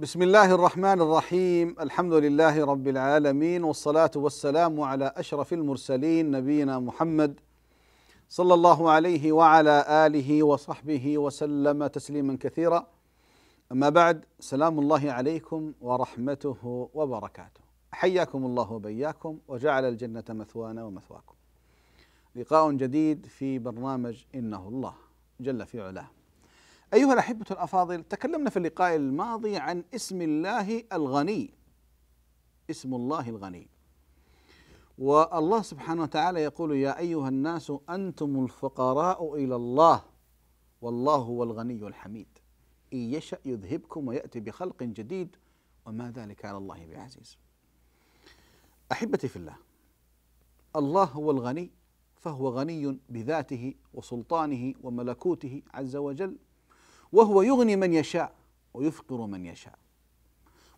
بسم الله الرحمن الرحيم الحمد لله رب العالمين والصلاه والسلام على اشرف المرسلين نبينا محمد صلى الله عليه وعلى اله وصحبه وسلم تسليما كثيرا اما بعد سلام الله عليكم ورحمته وبركاته حياكم الله وبياكم وجعل الجنه مثوانا ومثواكم لقاء جديد في برنامج انه الله جل في علاه أيها الأحبة الأفاضل تكلمنا في اللقاء الماضي عن اسم الله الغني اسم الله الغني والله سبحانه وتعالى يقول يا أيها الناس أنتم الفقراء إلى الله والله هو الغني الحميد إن يشأ يذهبكم ويأتي بخلق جديد وما ذلك على الله بعزيز أحبتي في الله الله هو الغني فهو غني بذاته وسلطانه وملكوته عز وجل وهو يغني من يشاء ويفقر من يشاء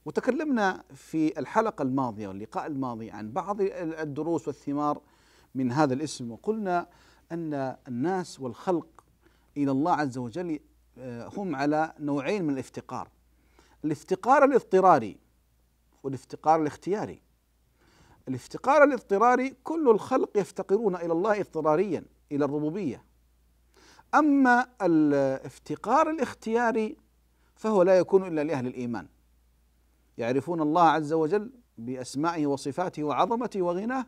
وتكلمنا في الحلقة الماضية واللقاء الماضي عن بعض الدروس والثمار من هذا الاسم وقلنا أن الناس والخلق إلى الله عز وجل آه، هم على نوعين من الافتقار الافتقار الاضطراري والافتقار الاختياري الافتقار الاضطراري كل الخلق يفتقرون إلى الله اضطراريا إلى الربوبية أما الافتقار الاختياري فهو لا يكون إلا لأهل الإيمان يعرفون الله عز وجل بأسمائه وصفاته وعظمته وغناه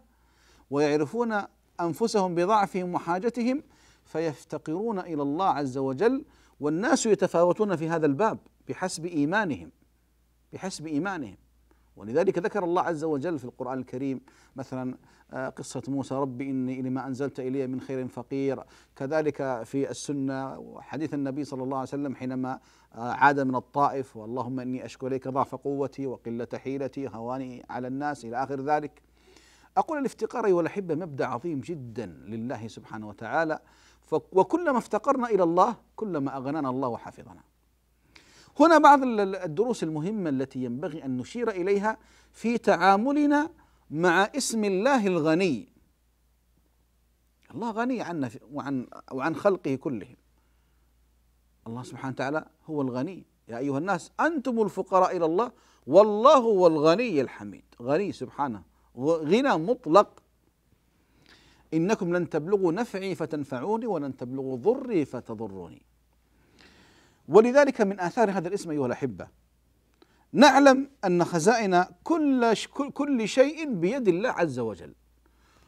ويعرفون أنفسهم بضعفهم وحاجتهم فيفتقرون إلى الله عز وجل والناس يتفاوتون في هذا الباب بحسب إيمانهم بحسب إيمانهم ولذلك ذكر الله عز وجل في القرآن الكريم مثلا آه، قصة موسى ربي إني لما أنزلت إلي من خير فقير كذلك في السنة وحديث النبي صلى الله عليه وسلم حينما آه، عاد من الطائف واللهم إني أشكو إليك ضعف قوتي وقلة حيلتي هواني على الناس إلى آخر ذلك أقول الافتقار أيها الأحبة مبدأ عظيم جدا لله سبحانه وتعالى وكلما افتقرنا إلى الله كلما أغنانا الله وحفظنا هنا بعض الدروس المهمة التي ينبغي أن نشير إليها في تعاملنا مع اسم الله الغني الله غني عنا وعن وعن خلقه كلهم الله سبحانه وتعالى هو الغني يا ايها الناس انتم الفقراء الى الله والله هو الغني الحميد غني سبحانه غنى مطلق انكم لن تبلغوا نفعي فتنفعوني ولن تبلغوا ضري فتضروني ولذلك من اثار هذا الاسم ايها الاحبه نعلم أن خزائن كل كل شيء بيد الله عز وجل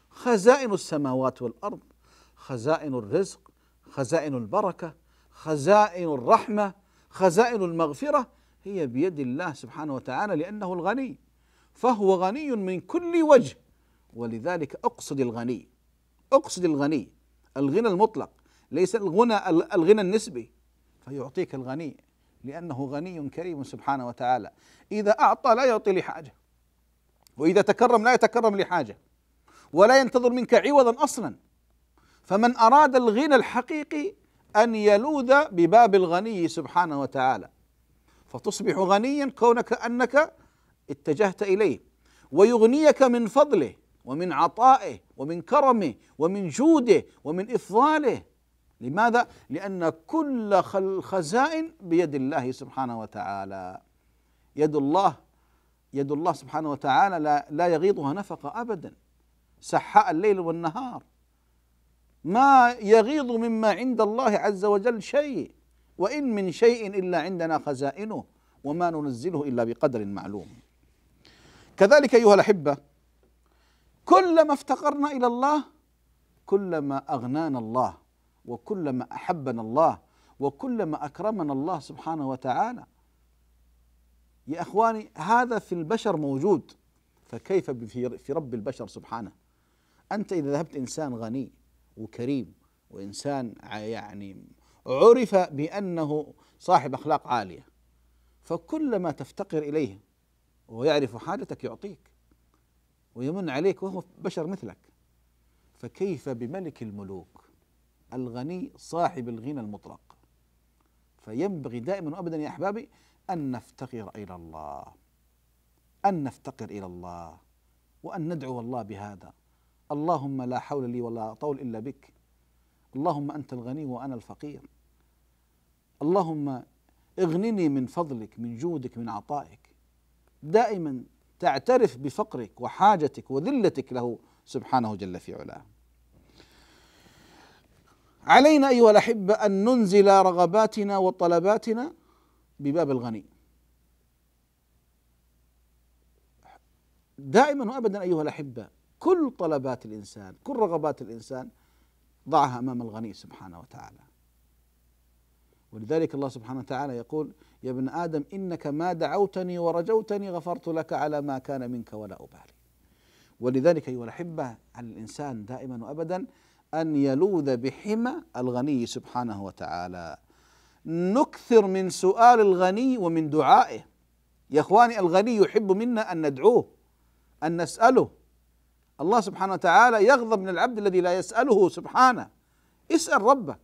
خزائن السماوات والأرض خزائن الرزق خزائن البركة خزائن الرحمة خزائن المغفرة هي بيد الله سبحانه وتعالى لأنه الغني فهو غني من كل وجه ولذلك أقصد الغني أقصد الغني الغنى المطلق ليس الغنى الغنى النسبي فيعطيك الغني لأنه غني كريم سبحانه وتعالى إذا أعطى لا يعطي لحاجة وإذا تكرم لا يتكرم لحاجة ولا ينتظر منك عوضا أصلا فمن أراد الغنى الحقيقي أن يلوذ بباب الغني سبحانه وتعالى فتصبح غنيا كونك أنك اتجهت إليه ويغنيك من فضله ومن عطائه ومن كرمه ومن جوده ومن إفضاله لماذا؟ لأن كل الخزائن بيد الله سبحانه وتعالى يد الله يد الله سبحانه وتعالى لا, لا يغيضها نفقة أبدا سحاء الليل والنهار ما يغيض مما عند الله عز وجل شيء وإن من شيء إلا عندنا خزائنه وما ننزله إلا بقدر معلوم كذلك أيها الأحبة كلما افتقرنا إلى الله كلما أغنانا الله وكلما احبنا الله وكلما اكرمنا الله سبحانه وتعالى يا اخواني هذا في البشر موجود فكيف في رب البشر سبحانه انت اذا ذهبت انسان غني وكريم وانسان يعني عرف بانه صاحب اخلاق عاليه فكلما تفتقر اليه ويعرف حاجتك يعطيك ويمن عليك وهو بشر مثلك فكيف بملك الملوك الغني صاحب الغنى المطلق فينبغي دائما وابدا يا احبابي ان نفتقر الى الله ان نفتقر الى الله وان ندعو الله بهذا اللهم لا حول لي ولا طول الا بك اللهم انت الغني وانا الفقير اللهم اغنني من فضلك من جودك من عطائك دائما تعترف بفقرك وحاجتك وذلتك له سبحانه جل في علاه علينا ايها الاحبه ان ننزل رغباتنا وطلباتنا بباب الغني دائما وابدا ايها الاحبه كل طلبات الانسان كل رغبات الانسان ضعها امام الغني سبحانه وتعالى ولذلك الله سبحانه وتعالى يقول يا ابن ادم انك ما دعوتني ورجوتني غفرت لك على ما كان منك ولا ابالي ولذلك ايها الاحبه على الانسان دائما وابدا أن يلوذ بحمى الغني سبحانه وتعالى نكثر من سؤال الغني ومن دعائه يا إخواني الغني يحب منا أن ندعوه أن نسأله الله سبحانه وتعالى يغضب من العبد الذي لا يسأله سبحانه اسأل ربك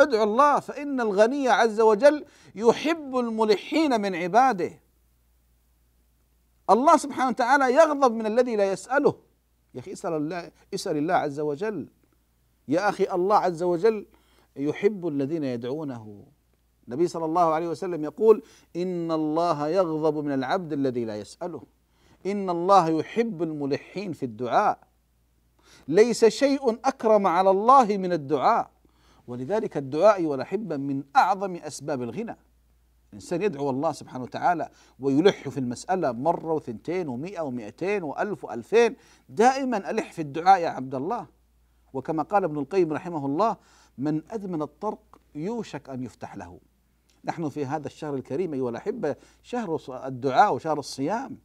ادعو الله فإن الغني عز وجل يحب الملحين من عباده الله سبحانه وتعالى يغضب من الذي لا يسأله يا أخي اسأل الله اسأل الله عز وجل يا أخي الله عز وجل يحب الذين يدعونه النبي صلى الله عليه وسلم يقول إن الله يغضب من العبد الذي لا يسأله إن الله يحب الملحين في الدعاء ليس شيء أكرم على الله من الدعاء ولذلك الدعاء والأحبة من أعظم أسباب الغنى الإنسان يدعو الله سبحانه وتعالى ويلح في المسألة مرة وثنتين ومئة ومئتين وألف وألفين دائما ألح في الدعاء يا عبد الله وكما قال ابن القيم رحمه الله من أدمن الطرق يوشك أن يفتح له نحن في هذا الشهر الكريم أيها الأحبة شهر الدعاء وشهر الصيام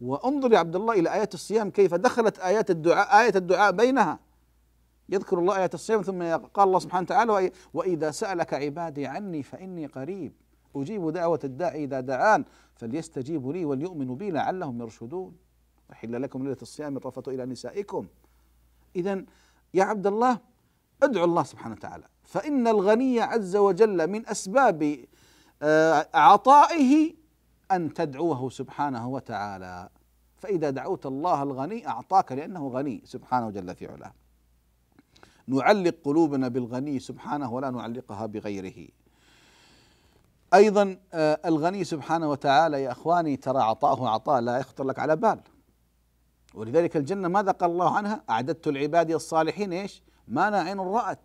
وانظر يا عبد الله إلى آيات الصيام كيف دخلت آيات الدعاء آية الدعاء بينها يذكر الله آيات الصيام ثم قال الله سبحانه وتعالى وإذا سألك عبادي عني فإني قريب أجيب دعوة الداعي إذا دعان فليستجيبوا لي وليؤمنوا بي لعلهم يرشدون أحل لكم ليلة الصيام الرفث إلى نسائكم إذا يا عبد الله ادعو الله سبحانه وتعالى فإن الغني عز وجل من أسباب آه، عطائه أن تدعوه سبحانه وتعالى فإذا دعوت الله الغني أعطاك لأنه غني سبحانه جل في علاه نعلق قلوبنا بالغني سبحانه ولا نعلقها بغيره أيضا آه، الغني سبحانه وتعالى يا أخواني ترى عطاه عطاء لا يخطر لك على بال ولذلك الجنة ماذا قال الله عنها أعددت العباد الصالحين إيش ما لا عين رأت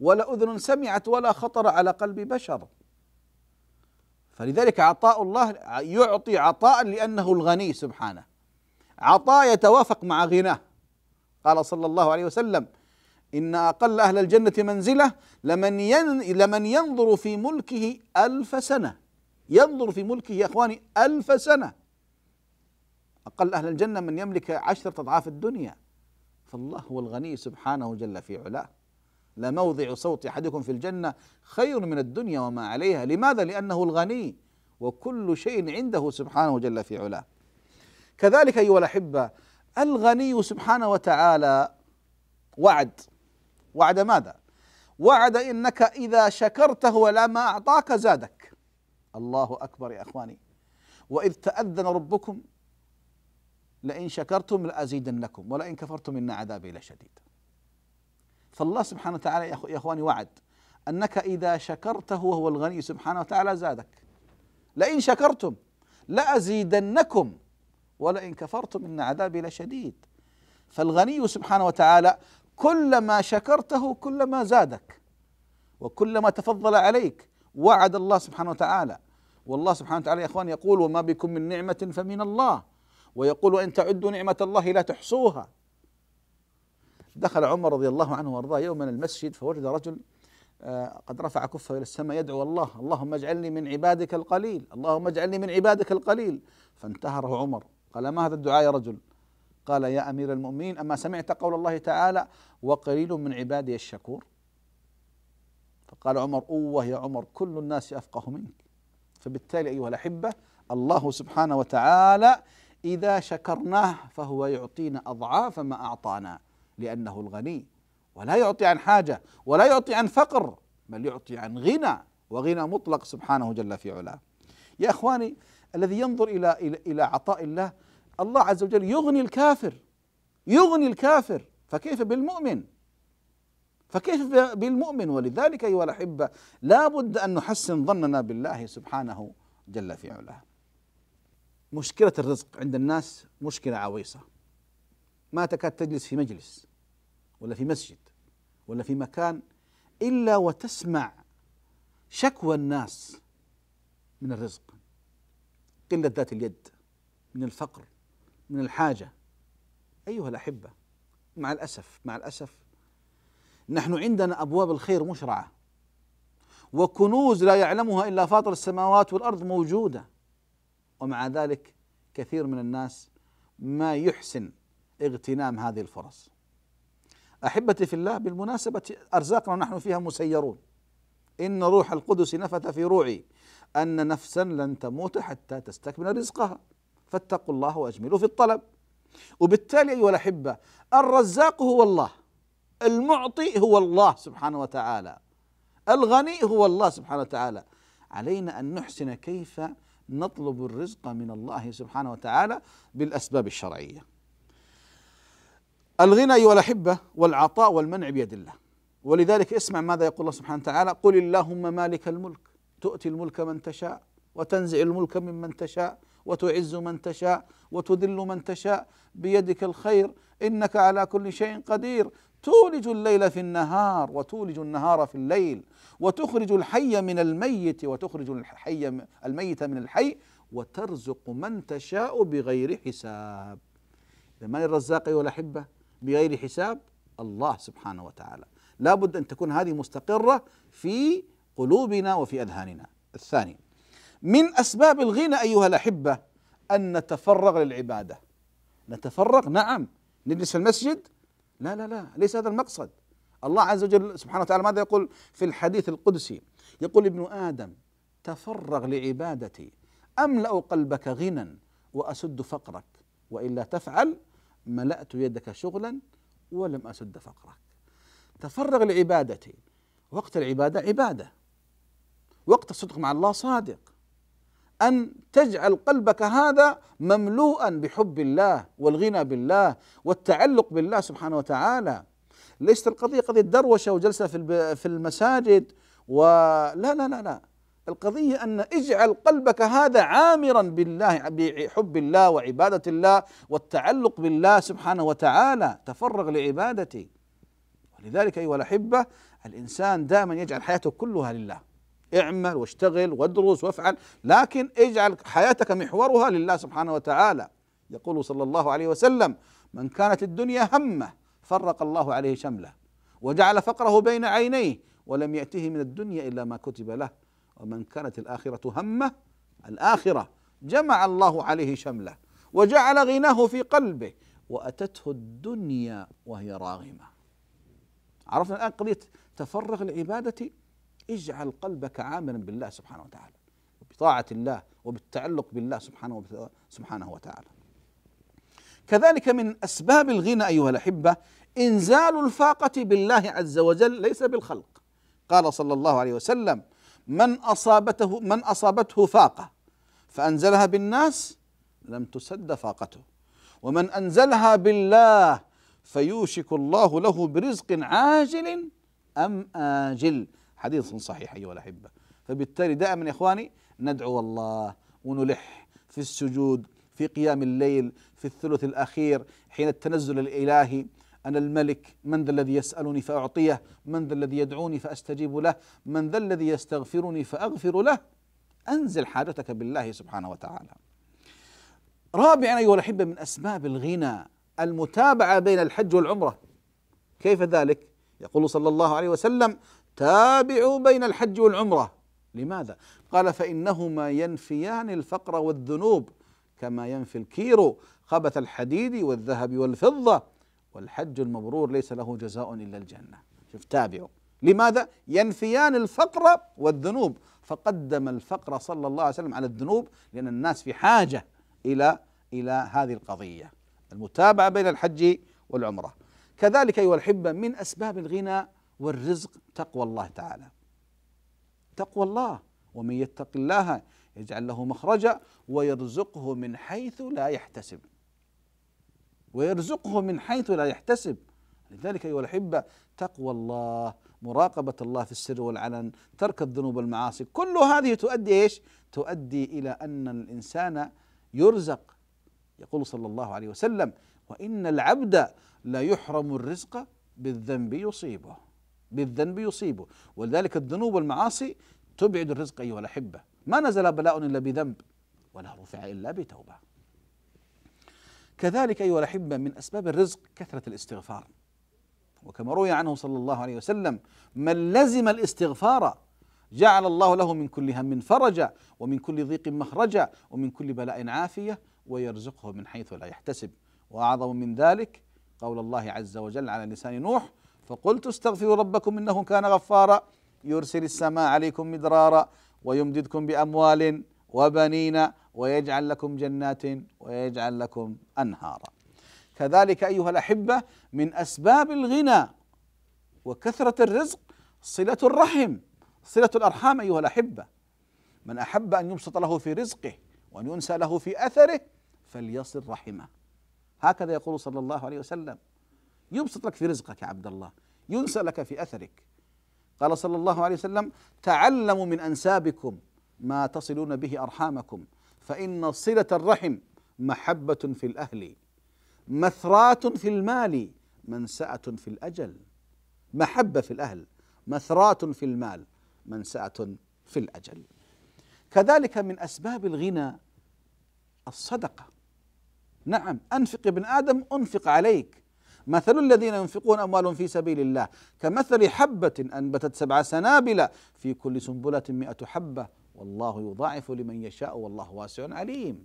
ولا أذن سمعت ولا خطر على قلب بشر فلذلك عطاء الله يعطي عطاء لأنه الغني سبحانه عطاء يتوافق مع غناه قال صلى الله عليه وسلم إن أقل أهل الجنة منزلة لمن لمن ينظر في ملكه ألف سنة ينظر في ملكه يا إخواني ألف سنة أقل أهل الجنة من يملك عشرة أضعاف الدنيا فالله هو الغني سبحانه جل في علاه لموضع صوت أحدكم في الجنة خير من الدنيا وما عليها لماذا؟ لأنه الغني وكل شيء عنده سبحانه جل في علاه كذلك أيها الأحبة الغني سبحانه وتعالى وعد وعد ماذا؟ وعد إنك إذا شكرته ما أعطاك زادك الله أكبر يا إخواني وإذ تأذن ربكم لئن شكرتم لأزيدنكم ولئن كفرتم إن عذابي لشديد فالله سبحانه وتعالى يا إخواني وعد أنك إذا شكرته وهو الغني سبحانه وتعالى زادك لئن شكرتم لأزيدنكم ولئن كفرتم إن عذابي لشديد فالغني سبحانه وتعالى كلما شكرته كلما زادك وكلما تفضل عليك وعد الله سبحانه وتعالى والله سبحانه وتعالى يا اخوان يقول وما بكم من نعمة فمن الله ويقول إن تعدوا نعمة الله لا تحصوها دخل عمر رضي الله عنه وارضاه يوما المسجد فوجد رجل آه، قد رفع كفه الى السماء يدعو الله اللهم اجعلني من عبادك القليل اللهم اجعلني من عبادك القليل فانتهره عمر قال ما هذا الدعاء يا رجل قال يا امير المؤمنين اما سمعت قول الله تعالى وقليل من عبادي الشكور فقال عمر اوه يا عمر كل الناس افقه منك فبالتالي ايها الاحبه الله سبحانه وتعالى إذا شكرناه فهو يعطينا أضعاف ما أعطانا لأنه الغني ولا يعطي عن حاجة ولا يعطي عن فقر بل يعطي عن غنى وغنى مطلق سبحانه جل في علاه يا إخواني الذي ينظر إلى إلى عطاء الله الله عز وجل يغني الكافر يغني الكافر فكيف بالمؤمن فكيف بالمؤمن ولذلك أيها الأحبة لا بد أن نحسن ظننا بالله سبحانه جل في علاه مشكلة الرزق عند الناس مشكلة عويصة ما تكاد تجلس في مجلس ولا في مسجد ولا في مكان إلا وتسمع شكوى الناس من الرزق قلة ذات اليد من الفقر من الحاجة أيها الأحبة مع الأسف مع الأسف نحن عندنا أبواب الخير مشرعة وكنوز لا يعلمها إلا فاطر السماوات والأرض موجودة ومع ذلك كثير من الناس ما يحسن اغتنام هذه الفرص احبتي في الله بالمناسبه ارزاقنا نحن فيها مسيرون ان روح القدس نفث في روعي ان نفسا لن تموت حتى تستكمل رزقها فاتقوا الله واجملوا في الطلب وبالتالي ايها الاحبه الرزاق هو الله المعطي هو الله سبحانه وتعالى الغني هو الله سبحانه وتعالى علينا ان نحسن كيف نطلب الرزق من الله سبحانه وتعالى بالاسباب الشرعيه. الغنى ايها الاحبه والعطاء والمنع بيد الله. ولذلك اسمع ماذا يقول الله سبحانه وتعالى: قل اللهم مالك الملك تؤتي الملك من تشاء وتنزع الملك ممن تشاء وتعز من تشاء وتذل من تشاء بيدك الخير انك على كل شيء قدير تولج الليل في النهار وتولج النهار في الليل وتخرج الحي من الميت وتخرج الحي الميت من الحي وترزق من تشاء بغير حساب من الرزاق أيها الأحبة بغير حساب الله سبحانه وتعالى لا بد أن تكون هذه مستقرة في قلوبنا وفي أذهاننا الثاني من أسباب الغنى أيها الأحبة أن نتفرغ للعبادة نتفرغ نعم نجلس في المسجد لا لا لا ليس هذا المقصد الله عز وجل سبحانه وتعالى ماذا يقول في الحديث القدسي يقول ابن آدم تفرغ لعبادتي أملأ قلبك غنى وأسد فقرك وإلا تفعل ملأت يدك شغلا ولم أسد فقرك تفرغ لعبادتي وقت العبادة عبادة وقت الصدق مع الله صادق ان تجعل قلبك هذا مملوءا بحب الله والغنى بالله والتعلق بالله سبحانه وتعالى ليست القضيه قضيه دروشه وجلسه في في المساجد ولا لا لا لا القضيه ان اجعل قلبك هذا عامرا بالله بحب الله وعباده الله والتعلق بالله سبحانه وتعالى تفرغ لعبادته ولذلك ايها الاحبه الانسان دائما يجعل حياته كلها لله اعمل واشتغل وادرس وافعل لكن اجعل حياتك محورها لله سبحانه وتعالى يقول صلى الله عليه وسلم من كانت الدنيا همه فرق الله عليه شمله وجعل فقره بين عينيه ولم يأته من الدنيا إلا ما كتب له ومن كانت الآخرة همه الآخرة جمع الله عليه شمله وجعل غناه في قلبه وأتته الدنيا وهي راغمة عرفنا الآن قضية تفرغ العبادة اجعل قلبك عاملا بالله سبحانه وتعالى بطاعة الله وبالتعلق بالله سبحانه سبحانه وتعالى كذلك من أسباب الغنى أيها الأحبة إنزال الفاقة بالله عز وجل ليس بالخلق قال صلى الله عليه وسلم من أصابته من أصابته فاقة فأنزلها بالناس لم تسد فاقته ومن أنزلها بالله فيوشك الله له برزق عاجل أم آجل حديث صحيح أيها الأحبة فبالتالي دائما يا إخواني ندعو الله ونلح في السجود في قيام الليل في الثلث الأخير حين التنزل الإلهي أنا الملك من ذا الذي يسألني فأعطيه من ذا الذي يدعوني فأستجيب له من ذا الذي يستغفرني فأغفر له أنزل حاجتك بالله سبحانه وتعالى رابعا أيها الأحبة من أسباب الغنى المتابعة بين الحج والعمرة كيف ذلك؟ يقول صلى الله عليه وسلم تابعوا بين الحج والعمرة لماذا؟ قال فإنهما ينفيان الفقر والذنوب كما ينفي الكير خبث الحديد والذهب والفضة والحج المبرور ليس له جزاء إلا الجنة شوف تابعوا لماذا؟ ينفيان الفقر والذنوب فقدم الفقر صلى الله عليه وسلم على الذنوب لأن الناس في حاجة إلى إلى هذه القضية المتابعة بين الحج والعمرة كذلك أيها الأحبة من أسباب الغنى والرزق تقوى الله تعالى تقوى الله ومن يتق الله يجعل له مخرجا ويرزقه من حيث لا يحتسب ويرزقه من حيث لا يحتسب لذلك ايها الاحبه تقوى الله مراقبه الله في السر والعلن ترك الذنوب والمعاصي كل هذه تؤدي ايش تؤدي الى ان الانسان يرزق يقول صلى الله عليه وسلم وان العبد لا يحرم الرزق بالذنب يصيبه بالذنب يصيبه ولذلك الذنوب والمعاصي تبعد الرزق أيها الأحبة ما نزل بلاء إلا بذنب ولا رفع إلا بتوبة كذلك أيها الأحبة من أسباب الرزق كثرة الاستغفار وكما روي عنه صلى الله عليه وسلم من لزم الاستغفار جعل الله له من كل هم فرجا ومن كل ضيق مخرجا ومن كل بلاء عافية ويرزقه من حيث لا يحتسب وأعظم من ذلك قول الله عز وجل على لسان نوح فقلت استغفروا ربكم انه كان غفارا يرسل السماء عليكم مدرارا ويمددكم باموال وبنين ويجعل لكم جنات ويجعل لكم انهارا. كذلك ايها الاحبه من اسباب الغنى وكثره الرزق صله الرحم صله الارحام ايها الاحبه. من احب ان يبسط له في رزقه وان ينسى له في اثره فليصل رحمه. هكذا يقول صلى الله عليه وسلم يبسط لك في رزقك يا عبد الله ينسى لك في أثرك قال صلى الله عليه وسلم تعلموا من أنسابكم ما تصلون به أرحامكم فإن صلة الرحم محبة في الأهل مثرات في المال منسأة في الأجل محبة في الأهل مثرات في المال منسأة في الأجل كذلك من أسباب الغنى الصدقة نعم أنفق ابن آدم أنفق عليك مثل الذين ينفقون أموالهم في سبيل الله كمثل حبة أنبتت سبع سنابل في كل سنبلة مئة حبة والله يضاعف لمن يشاء والله واسع عليم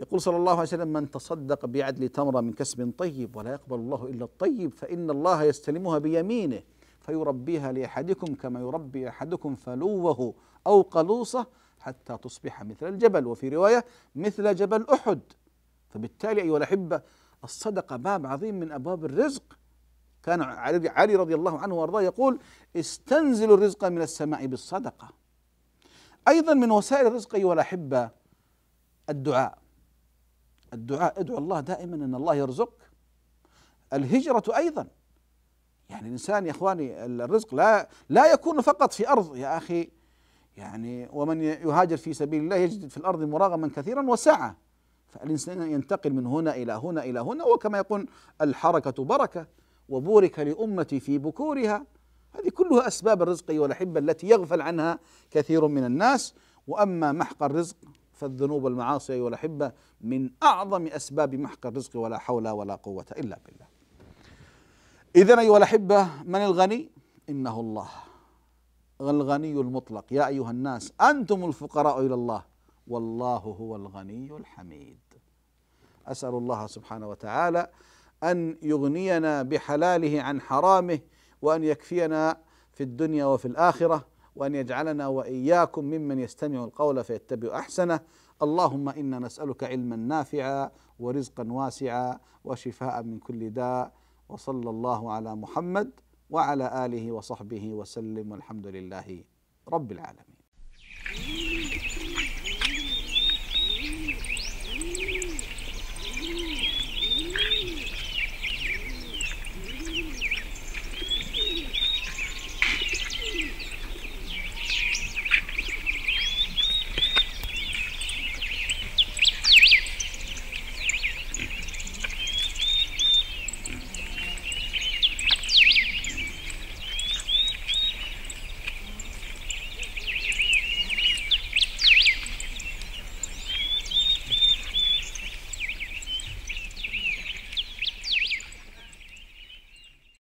يقول صلى الله عليه وسلم من تصدق بعدل تمرة من كسب طيب ولا يقبل الله إلا الطيب فإن الله يستلمها بيمينه فيربيها لأحدكم كما يربي أحدكم فلوه أو قلوصه حتى تصبح مثل الجبل وفي رواية مثل جبل أحد فبالتالي أيها الأحبة الصدقة باب عظيم من أبواب الرزق كان علي رضي الله عنه وارضاه يقول استنزلوا الرزق من السماء بالصدقة أيضا من وسائل الرزق أيها الأحبة الدعاء الدعاء ادعو الله دائما أن الله يرزقك الهجرة أيضا يعني الإنسان يا إخواني الرزق لا لا يكون فقط في أرض يا أخي يعني ومن يهاجر في سبيل الله يجد في الأرض مراغما كثيرا وسعة فالإنسان ينتقل من هنا إلى هنا إلى هنا وكما يقول الحركة بركة وبورك لأمتي في بكورها هذه كلها أسباب الرزق أيها الأحبة التي يغفل عنها كثير من الناس وأما محق الرزق فالذنوب والمعاصي أيها الأحبة من أعظم أسباب محق الرزق ولا حول ولا قوة إلا بالله إذا أيها الأحبة من الغني؟ إنه الله الغني المطلق يا أيها الناس أنتم الفقراء إلى الله والله هو الغني الحميد اسال الله سبحانه وتعالى ان يغنينا بحلاله عن حرامه وان يكفينا في الدنيا وفي الاخره وان يجعلنا واياكم ممن يستمع القول فيتبع احسنه اللهم انا نسالك علما نافعا ورزقا واسعا وشفاء من كل داء وصلى الله على محمد وعلى اله وصحبه وسلم والحمد لله رب العالمين.